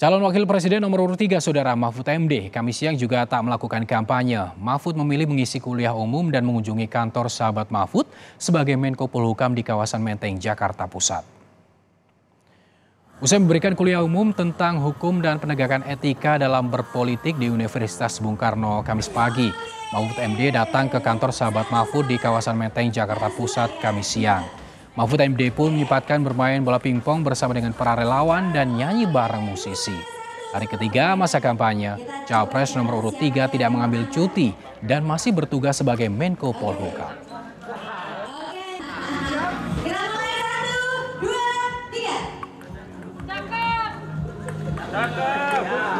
Calon Wakil Presiden nomor urut 3 Saudara Mahfud MD kami siang juga tak melakukan kampanye. Mahfud memilih mengisi kuliah umum dan mengunjungi kantor sahabat Mahfud sebagai Menko Polhukam di kawasan Menteng, Jakarta Pusat. Usai memberikan kuliah umum tentang hukum dan penegakan etika dalam berpolitik di Universitas Bung Karno Kamis pagi, Mahfud MD datang ke kantor sahabat Mahfud di kawasan Menteng, Jakarta Pusat Kamis siang. Mahfud MD pun menyempatkan bermain bola pingpong bersama dengan para relawan dan nyanyi bareng musisi. Hari ketiga masa kampanye, Cawapres nomor urut 3 tidak mengambil cuti dan masih bertugas sebagai Menko Polhukam. Cakep! Cakep!